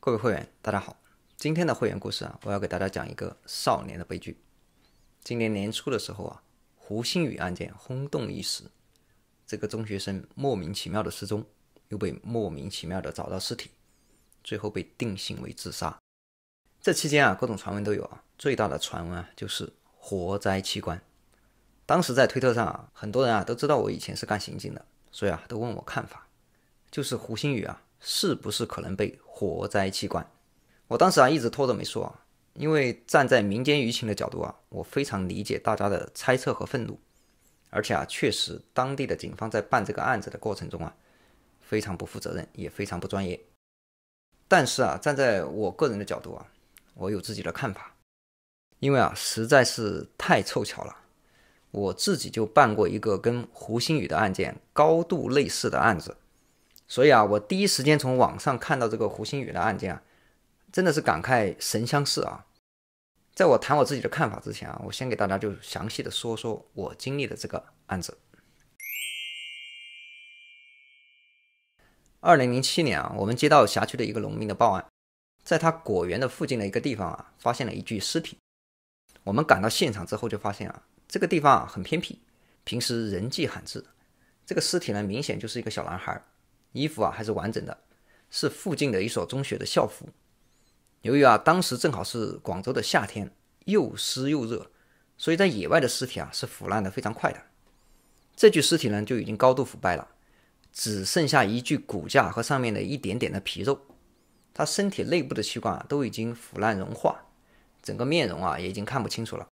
各位会员，大家好。今天的会员故事啊，我要给大家讲一个少年的悲剧。今年年初的时候啊，胡鑫宇案件轰动一时。这个中学生莫名其妙的失踪，又被莫名其妙的找到尸体，最后被定性为自杀。这期间啊，各种传闻都有啊。最大的传闻啊，就是活摘器官。当时在推特上啊，很多人啊都知道我以前是干刑警的，所以啊，都问我看法。就是胡鑫宇啊，是不是可能被活摘器官？我当时啊一直拖着没说啊，因为站在民间舆情的角度啊，我非常理解大家的猜测和愤怒，而且啊，确实当地的警方在办这个案子的过程中啊，非常不负责任，也非常不专业。但是啊，站在我个人的角度啊，我有自己的看法，因为啊，实在是太凑巧了，我自己就办过一个跟胡鑫宇的案件高度类似的案子。所以啊，我第一时间从网上看到这个胡鑫宇的案件啊，真的是感慨神相似啊！在我谈我自己的看法之前啊，我先给大家就详细的说说我经历的这个案子。二零零七年啊，我们接到辖区的一个农民的报案，在他果园的附近的一个地方啊，发现了一具尸体。我们赶到现场之后就发现啊，这个地方啊很偏僻，平时人迹罕至。这个尸体呢，明显就是一个小男孩。衣服啊还是完整的，是附近的一所中学的校服。由于啊当时正好是广州的夏天，又湿又热，所以在野外的尸体啊是腐烂的非常快的。这具尸体呢就已经高度腐败了，只剩下一具骨架和上面的一点点的皮肉。他身体内部的器官啊都已经腐烂融化，整个面容啊也已经看不清楚了。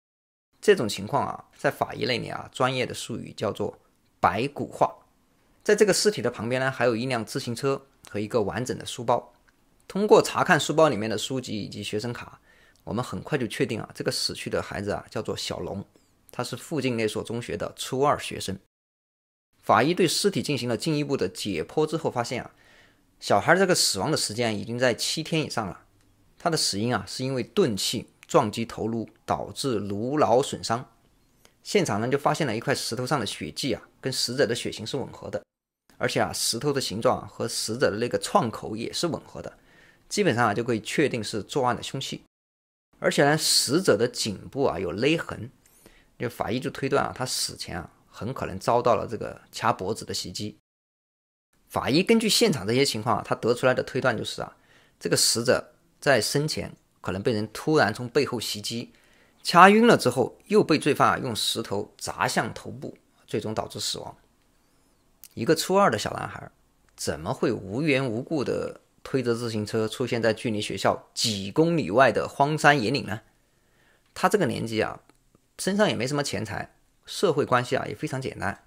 这种情况啊，在法医那里啊专业的术语叫做白骨化。在这个尸体的旁边呢，还有一辆自行车和一个完整的书包。通过查看书包里面的书籍以及学生卡，我们很快就确定啊，这个死去的孩子啊叫做小龙，他是附近那所中学的初二学生。法医对尸体进行了进一步的解剖之后，发现啊，小孩这个死亡的时间已经在七天以上了。他的死因啊是因为钝器撞击头颅导致颅脑损伤。现场呢就发现了一块石头上的血迹啊。跟死者的血型是吻合的，而且啊，石头的形状和死者的那个创口也是吻合的，基本上啊就可以确定是作案的凶器。而且呢，死者的颈部啊有勒痕，就法医就推断啊，他死前啊很可能遭到了这个掐脖子的袭击。法医根据现场这些情况啊，他得出来的推断就是啊，这个死者在生前可能被人突然从背后袭击，掐晕了之后，又被罪犯啊用石头砸向头部。最终导致死亡。一个初二的小男孩怎么会无缘无故的推着自行车出现在距离学校几公里外的荒山野岭呢？他这个年纪啊，身上也没什么钱财，社会关系啊也非常简单，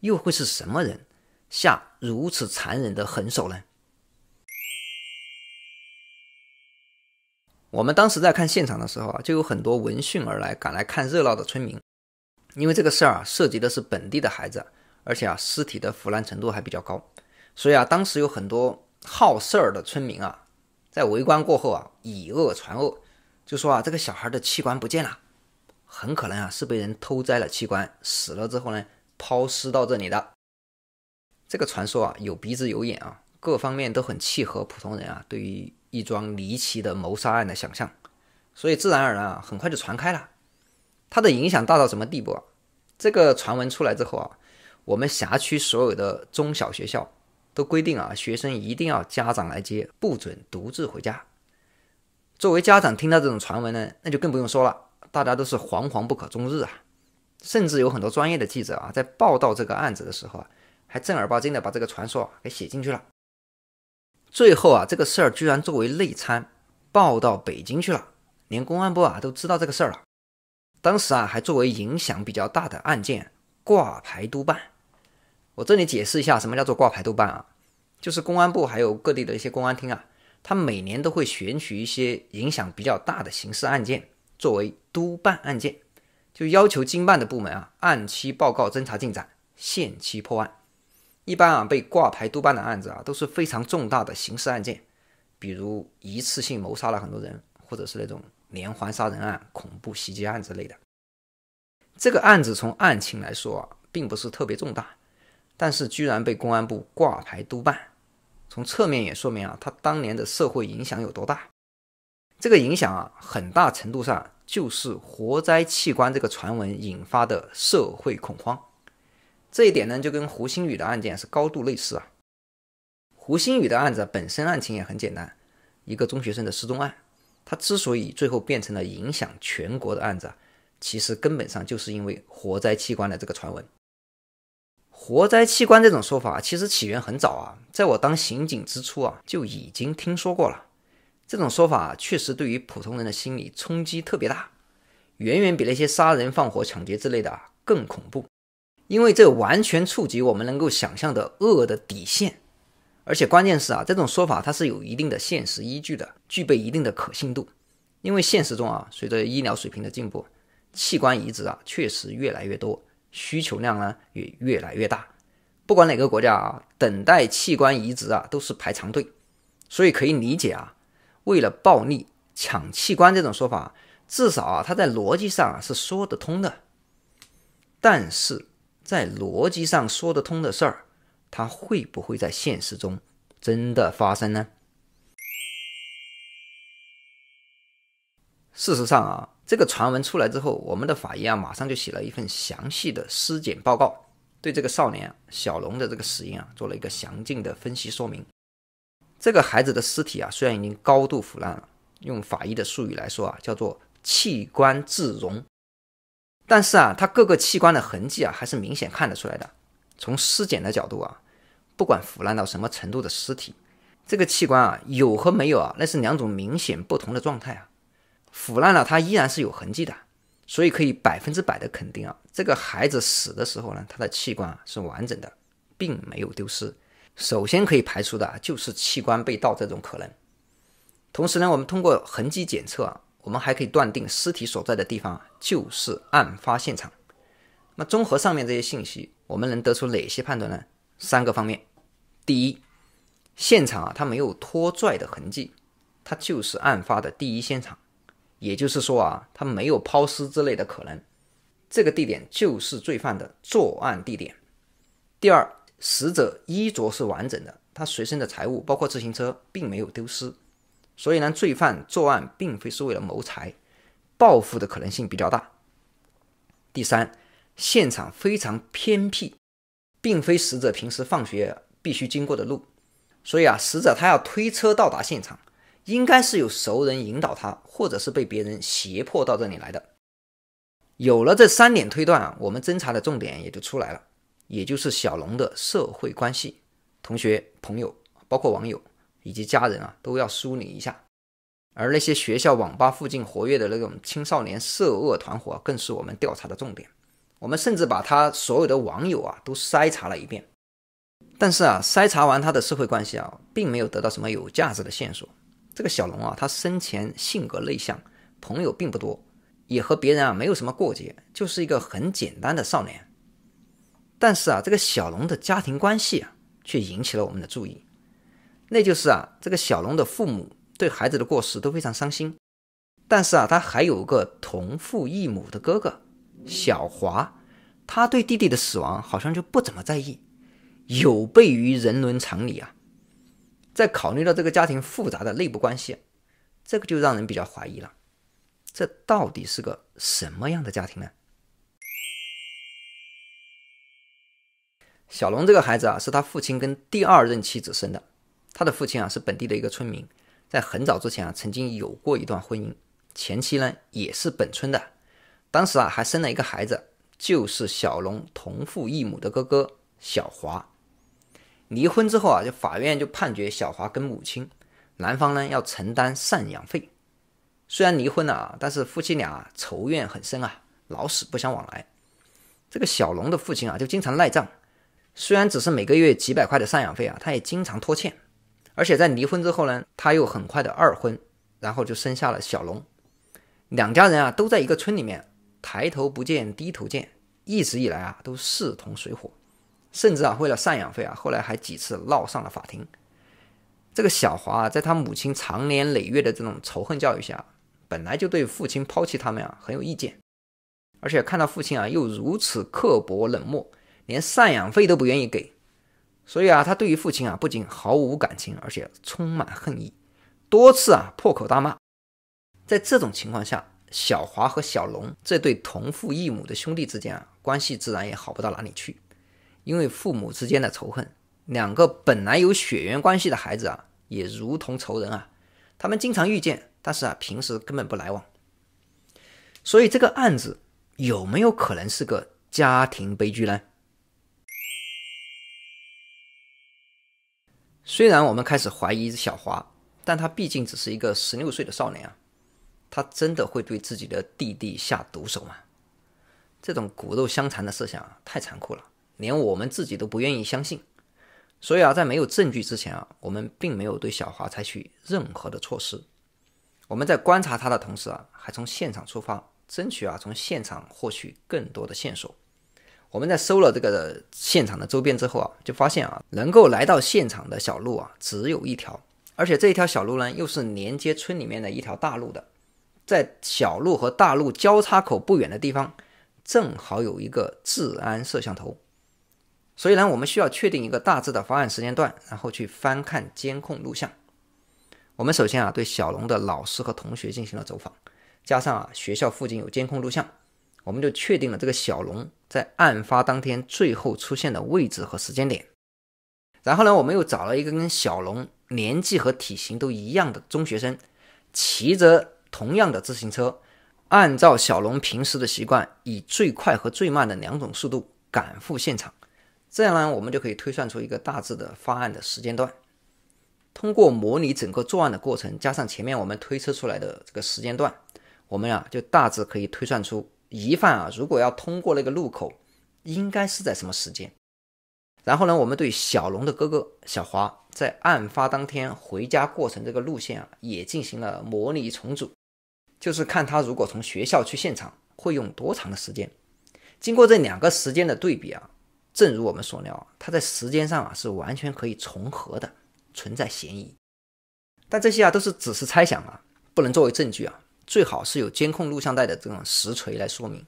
又会是什么人下如此残忍的狠手呢？我们当时在看现场的时候啊，就有很多闻讯而来、赶来看热闹的村民。因为这个事儿啊，涉及的是本地的孩子，而且啊，尸体的腐烂程度还比较高，所以啊，当时有很多好事儿的村民啊，在围观过后啊，以恶传恶，就说啊，这个小孩的器官不见了，很可能啊，是被人偷摘了器官，死了之后呢，抛尸到这里的。这个传说啊，有鼻子有眼啊，各方面都很契合普通人啊对于一桩离奇的谋杀案的想象，所以自然而然啊，很快就传开了。它的影响大到什么地步啊？这个传闻出来之后啊，我们辖区所有的中小学校都规定啊，学生一定要家长来接，不准独自回家。作为家长听到这种传闻呢，那就更不用说了，大家都是惶惶不可终日啊。甚至有很多专业的记者啊，在报道这个案子的时候啊，还正儿八经的把这个传说啊给写进去了。最后啊，这个事儿居然作为内参报到北京去了，连公安部啊都知道这个事儿了。当时啊，还作为影响比较大的案件挂牌督办。我这里解释一下，什么叫做挂牌督办啊？就是公安部还有各地的一些公安厅啊，他每年都会选取一些影响比较大的刑事案件作为督办案件，就要求经办的部门啊，按期报告侦查进展，限期破案。一般啊，被挂牌督办的案子啊，都是非常重大的刑事案件，比如一次性谋杀了很多人，或者是那种。连环杀人案、恐怖袭击案之类的，这个案子从案情来说并不是特别重大，但是居然被公安部挂牌督办，从侧面也说明啊，他当年的社会影响有多大。这个影响啊，很大程度上就是活摘器官这个传闻引发的社会恐慌。这一点呢，就跟胡鑫宇的案件是高度类似啊。胡鑫宇的案子本身案情也很简单，一个中学生的失踪案。他之所以最后变成了影响全国的案子，其实根本上就是因为活摘器官的这个传闻。活摘器官这种说法其实起源很早啊，在我当刑警之初啊就已经听说过了。这种说法确实对于普通人的心理冲击特别大，远远比那些杀人放火、抢劫之类的更恐怖，因为这完全触及我们能够想象的恶的底线。而且关键是啊，这种说法它是有一定的现实依据的，具备一定的可信度。因为现实中啊，随着医疗水平的进步，器官移植啊确实越来越多，需求量呢也越来越大。不管哪个国家啊，等待器官移植啊都是排长队，所以可以理解啊，为了暴利抢器官这种说法，至少啊它在逻辑上啊是说得通的。但是在逻辑上说得通的事儿。他会不会在现实中真的发生呢？事实上啊，这个传闻出来之后，我们的法医啊马上就写了一份详细的尸检报告，对这个少年小龙的这个死因啊做了一个详尽的分析说明。这个孩子的尸体啊虽然已经高度腐烂了，用法医的术语来说啊叫做器官自溶，但是啊他各个器官的痕迹啊还是明显看得出来的。从尸检的角度啊。不管腐烂到什么程度的尸体，这个器官啊有和没有啊，那是两种明显不同的状态啊。腐烂了，它依然是有痕迹的，所以可以百分之百的肯定啊，这个孩子死的时候呢，他的器官啊是完整的，并没有丢失。首先可以排除的就是器官被盗这种可能。同时呢，我们通过痕迹检测啊，我们还可以断定尸体所在的地方就是案发现场。那综合上面这些信息，我们能得出哪些判断呢？三个方面：第一，现场啊，它没有拖拽的痕迹，它就是案发的第一现场，也就是说啊，它没有抛尸之类的可能，这个地点就是罪犯的作案地点。第二，死者衣着是完整的，他随身的财物包括自行车，并没有丢失，所以呢，罪犯作案并非是为了谋财，报复的可能性比较大。第三，现场非常偏僻。并非死者平时放学必须经过的路，所以啊，死者他要推车到达现场，应该是有熟人引导他，或者是被别人胁迫到这里来的。有了这三点推断，啊，我们侦查的重点也就出来了，也就是小龙的社会关系、同学、朋友，包括网友以及家人啊，都要梳理一下。而那些学校网吧附近活跃的那种青少年涉恶团伙，更是我们调查的重点。我们甚至把他所有的网友啊都筛查了一遍，但是啊，筛查完他的社会关系啊，并没有得到什么有价值的线索。这个小龙啊，他生前性格内向，朋友并不多，也和别人啊没有什么过节，就是一个很简单的少年。但是啊，这个小龙的家庭关系啊，却引起了我们的注意。那就是啊，这个小龙的父母对孩子的过世都非常伤心，但是啊，他还有个同父异母的哥哥小华。他对弟弟的死亡好像就不怎么在意，有悖于人伦常理啊！在考虑到这个家庭复杂的内部关系，这个就让人比较怀疑了。这到底是个什么样的家庭呢？小龙这个孩子啊，是他父亲跟第二任妻子生的。他的父亲啊是本地的一个村民，在很早之前啊曾经有过一段婚姻，前妻呢也是本村的，当时啊还生了一个孩子。就是小龙同父异母的哥哥小华，离婚之后啊，就法院就判决小华跟母亲男方呢要承担赡养费。虽然离婚了啊，但是夫妻俩仇怨很深啊，老死不相往来。这个小龙的父亲啊，就经常赖账，虽然只是每个月几百块的赡养费啊，他也经常拖欠。而且在离婚之后呢，他又很快的二婚，然后就生下了小龙。两家人啊都在一个村里面。抬头不见低头见，一直以来啊都势同水火，甚至啊为了赡养费啊，后来还几次闹上了法庭。这个小华啊，在他母亲长年累月的这种仇恨教育下，本来就对父亲抛弃他们啊很有意见，而且看到父亲啊又如此刻薄冷漠，连赡养费都不愿意给，所以啊他对于父亲啊不仅毫无感情，而且充满恨意，多次啊破口大骂。在这种情况下。小华和小龙这对同父异母的兄弟之间啊，关系自然也好不到哪里去，因为父母之间的仇恨，两个本来有血缘关系的孩子啊，也如同仇人啊。他们经常遇见，但是啊，平时根本不来往。所以这个案子有没有可能是个家庭悲剧呢？虽然我们开始怀疑小华，但他毕竟只是一个十六岁的少年啊。他真的会对自己的弟弟下毒手吗？这种骨肉相残的设想啊、太残酷了，连我们自己都不愿意相信。所以啊，在没有证据之前啊，我们并没有对小华采取任何的措施。我们在观察他的同时啊，还从现场出发，争取啊从现场获取更多的线索。我们在搜了这个现场的周边之后啊，就发现啊，能够来到现场的小路啊，只有一条，而且这一条小路呢，又是连接村里面的一条大路的。在小路和大路交叉口不远的地方，正好有一个治安摄像头，所以呢，我们需要确定一个大致的发案时间段，然后去翻看监控录像。我们首先啊，对小龙的老师和同学进行了走访，加上啊学校附近有监控录像，我们就确定了这个小龙在案发当天最后出现的位置和时间点。然后呢，我们又找了一个跟小龙年纪和体型都一样的中学生，骑着。同样的自行车，按照小龙平时的习惯，以最快和最慢的两种速度赶赴现场。这样呢，我们就可以推算出一个大致的发案的时间段。通过模拟整个作案的过程，加上前面我们推测出来的这个时间段，我们啊就大致可以推算出疑犯啊，如果要通过那个路口，应该是在什么时间。然后呢，我们对小龙的哥哥小华在案发当天回家过程这个路线啊，也进行了模拟重组，就是看他如果从学校去现场会用多长的时间。经过这两个时间的对比啊，正如我们所料啊，他在时间上啊是完全可以重合的，存在嫌疑。但这些啊都是只是猜想啊，不能作为证据啊，最好是有监控录像带的这种实锤来说明。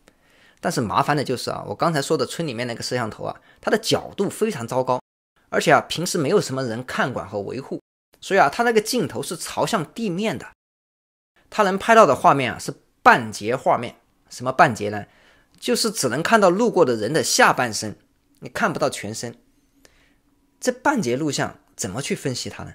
但是麻烦的就是啊，我刚才说的村里面那个摄像头啊，它的角度非常糟糕，而且啊平时没有什么人看管和维护，所以啊它那个镜头是朝向地面的，它能拍到的画面啊是半截画面，什么半截呢？就是只能看到路过的人的下半身，你看不到全身。这半截录像怎么去分析它呢？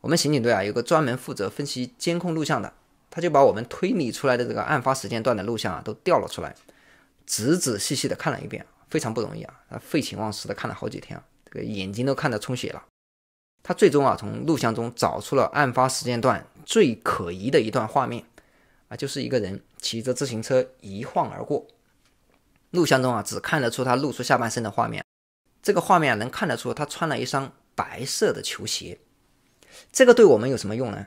我们刑警队啊有个专门负责分析监控录像的，他就把我们推理出来的这个案发时间段的录像啊都调了出来。仔仔细细地看了一遍，非常不容易啊！他废寝忘食地看了好几天啊，这个眼睛都看得充血了。他最终啊，从录像中找出了案发时间段最可疑的一段画面啊，就是一个人骑着自行车一晃而过。录像中啊，只看得出他露出下半身的画面。这个画面能看得出他穿了一双白色的球鞋。这个对我们有什么用呢？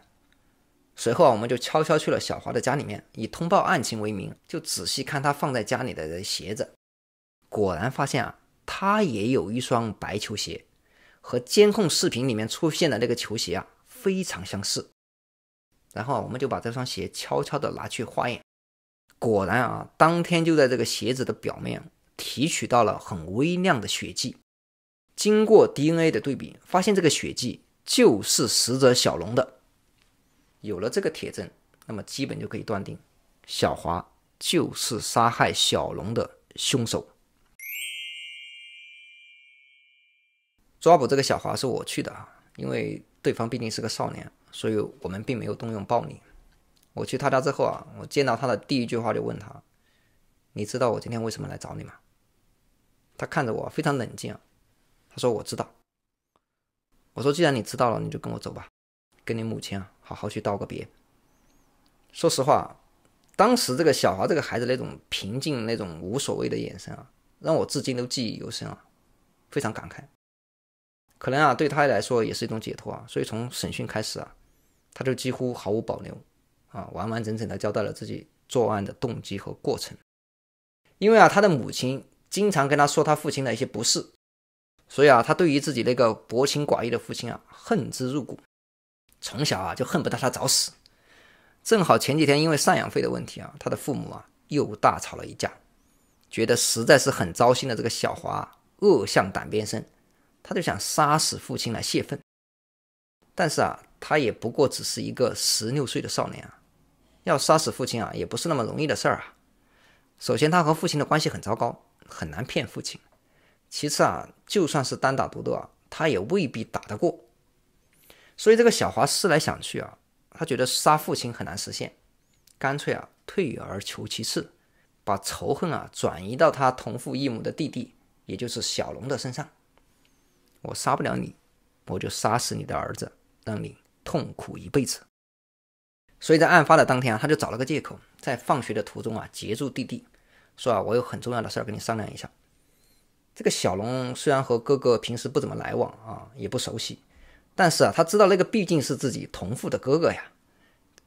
随后啊，我们就悄悄去了小华的家里面，以通报案情为名，就仔细看他放在家里的鞋子，果然发现啊，他也有一双白球鞋，和监控视频里面出现的那个球鞋啊非常相似。然后啊，我们就把这双鞋悄悄的拿去化验，果然啊，当天就在这个鞋子的表面提取到了很微量的血迹，经过 DNA 的对比，发现这个血迹就是死者小龙的。有了这个铁证，那么基本就可以断定，小华就是杀害小龙的凶手。抓捕这个小华是我去的啊，因为对方毕竟是个少年，所以我们并没有动用暴力。我去他家之后啊，我见到他的第一句话就问他：“你知道我今天为什么来找你吗？”他看着我非常冷静，他说：“我知道。”我说：“既然你知道了，你就跟我走吧，跟你母亲啊。”好好去道个别。说实话，当时这个小华这个孩子那种平静、那种无所谓的眼神啊，让我至今都记忆犹深啊，非常感慨。可能啊，对他来说也是一种解脱啊。所以从审讯开始啊，他就几乎毫无保留啊，完完整整的交代了自己作案的动机和过程。因为啊，他的母亲经常跟他说他父亲的一些不是，所以啊，他对于自己那个薄情寡义的父亲啊，恨之入骨。从小啊就恨不得他早死，正好前几天因为赡养费的问题啊，他的父母啊又大吵了一架，觉得实在是很糟心的这个小华恶向胆边生，他就想杀死父亲来泄愤，但是啊他也不过只是一个十六岁的少年啊，要杀死父亲啊也不是那么容易的事儿啊，首先他和父亲的关系很糟糕，很难骗父亲，其次啊就算是单打独斗啊，他也未必打得过。所以，这个小华思来想去啊，他觉得杀父亲很难实现，干脆啊，退而求其次，把仇恨啊转移到他同父异母的弟弟，也就是小龙的身上。我杀不了你，我就杀死你的儿子，让你痛苦一辈子。所以在案发的当天啊，他就找了个借口，在放学的途中啊，截住弟弟，说啊，我有很重要的事儿跟你商量一下。这个小龙虽然和哥哥平时不怎么来往啊，也不熟悉。但是啊，他知道那个毕竟是自己同父的哥哥呀，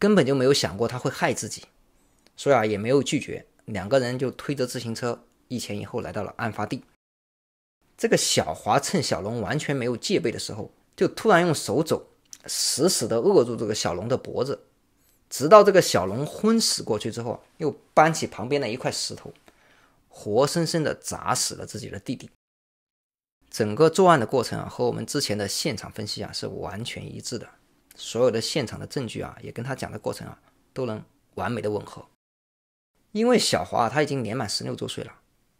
根本就没有想过他会害自己，所以啊也没有拒绝。两个人就推着自行车一前一后来到了案发地。这个小华趁小龙完全没有戒备的时候，就突然用手肘死死的扼住这个小龙的脖子，直到这个小龙昏死过去之后，又搬起旁边的一块石头，活生生的砸死了自己的弟弟。整个作案的过程啊，和我们之前的现场分析啊是完全一致的。所有的现场的证据啊，也跟他讲的过程啊都能完美的吻合。因为小华他已经年满十六周岁了，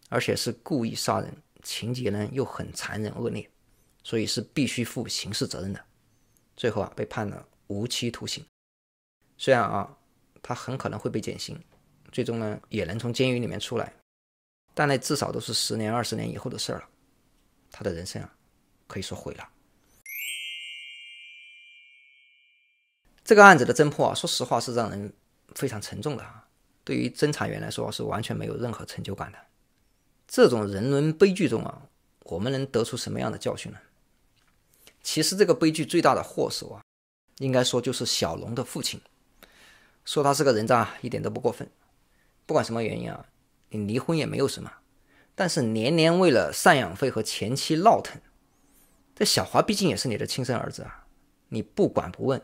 而且是故意杀人，情节呢又很残忍恶劣，所以是必须负刑事责任的。最后啊被判了无期徒刑。虽然啊他很可能会被减刑，最终呢也能从监狱里面出来，但那至少都是十年、二十年以后的事儿了。他的人生啊，可以说毁了。这个案子的侦破啊，说实话是让人非常沉重的啊。对于侦查员来说，是完全没有任何成就感的。这种人伦悲剧中啊，我们能得出什么样的教训呢？其实这个悲剧最大的祸首啊，应该说就是小龙的父亲。说他是个人渣，一点都不过分。不管什么原因啊，你离婚也没有什么。但是年年为了赡养费和前妻闹腾，这小华毕竟也是你的亲生儿子啊！你不管不问，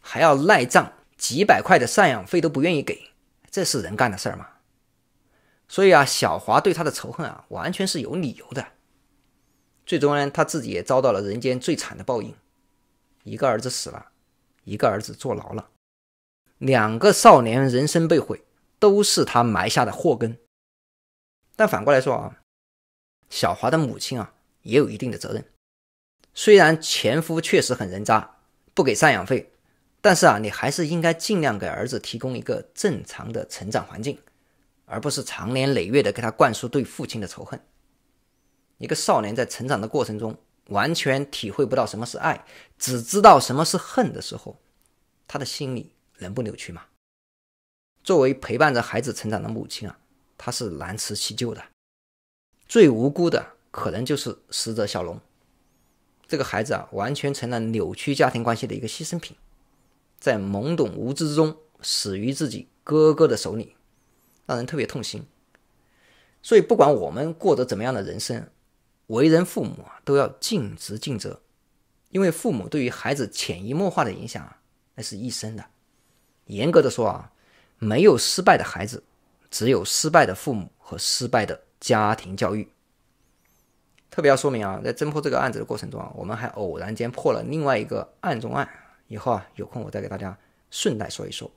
还要赖账，几百块的赡养费都不愿意给，这是人干的事儿吗？所以啊，小华对他的仇恨啊，完全是有理由的。最终呢，他自己也遭到了人间最惨的报应：一个儿子死了，一个儿子坐牢了，两个少年人生被毁，都是他埋下的祸根。但反过来说啊，小华的母亲啊也有一定的责任。虽然前夫确实很人渣，不给赡养费，但是啊，你还是应该尽量给儿子提供一个正常的成长环境，而不是长年累月的给他灌输对父亲的仇恨。一个少年在成长的过程中完全体会不到什么是爱，只知道什么是恨的时候，他的心理能不扭曲吗？作为陪伴着孩子成长的母亲啊。他是难辞其咎的，最无辜的可能就是死者小龙这个孩子啊，完全成了扭曲家庭关系的一个牺牲品，在懵懂无知中死于自己哥哥的手里，让人特别痛心。所以，不管我们过着怎么样的人生，为人父母啊，都要尽职尽责，因为父母对于孩子潜移默化的影响啊，那是一生的。严格的说啊，没有失败的孩子。只有失败的父母和失败的家庭教育。特别要说明啊，在侦破这个案子的过程中啊，我们还偶然间破了另外一个案中案。以后啊，有空我再给大家顺带说一说。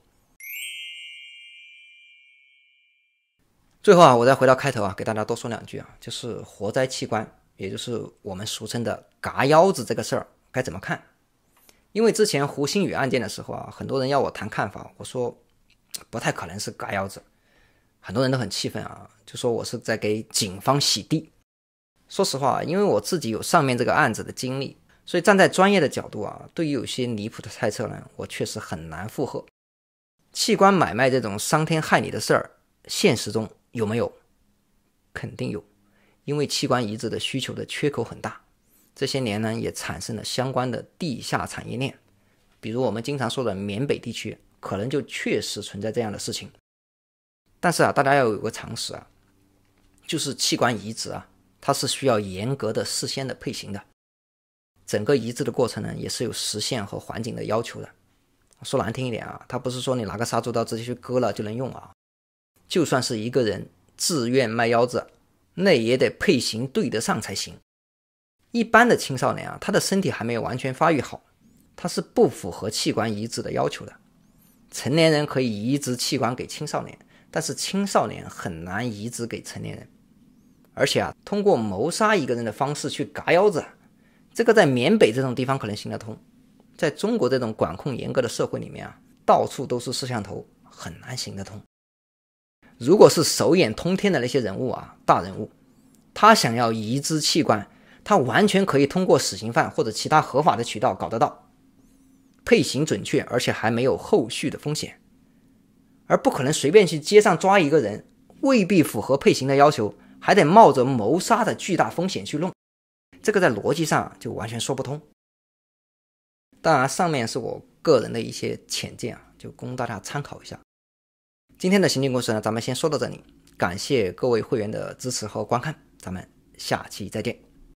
最后啊，我再回到开头啊，给大家多说两句啊，就是活摘器官，也就是我们俗称的“嘎腰子”这个事儿该怎么看？因为之前胡鑫宇案件的时候啊，很多人要我谈看法，我说不太可能是“嘎腰子”。很多人都很气愤啊，就说我是在给警方洗地。说实话，因为我自己有上面这个案子的经历，所以站在专业的角度啊，对于有些离谱的猜测呢，我确实很难附和。器官买卖这种伤天害理的事儿，现实中有没有？肯定有，因为器官移植的需求的缺口很大，这些年呢也产生了相关的地下产业链，比如我们经常说的缅北地区，可能就确实存在这样的事情。但是啊，大家要有个常识啊，就是器官移植啊，它是需要严格的事先的配型的。整个移植的过程呢，也是有时限和环境的要求的。说难听一点啊，它不是说你拿个杀猪刀直接去割了就能用啊。就算是一个人自愿卖腰子，那也得配型对得上才行。一般的青少年啊，他的身体还没有完全发育好，他是不符合器官移植的要求的。成年人可以移植器官给青少年。但是青少年很难移植给成年人，而且啊，通过谋杀一个人的方式去嘎腰子，这个在缅北这种地方可能行得通，在中国这种管控严格的社会里面啊，到处都是摄像头，很难行得通。如果是手眼通天的那些人物啊，大人物，他想要移植器官，他完全可以通过死刑犯或者其他合法的渠道搞得到，配型准确，而且还没有后续的风险。而不可能随便去街上抓一个人，未必符合配型的要求，还得冒着谋杀的巨大风险去弄，这个在逻辑上就完全说不通。当然，上面是我个人的一些浅见啊，就供大家参考一下。今天的刑警故事呢，咱们先说到这里，感谢各位会员的支持和观看，咱们下期再见。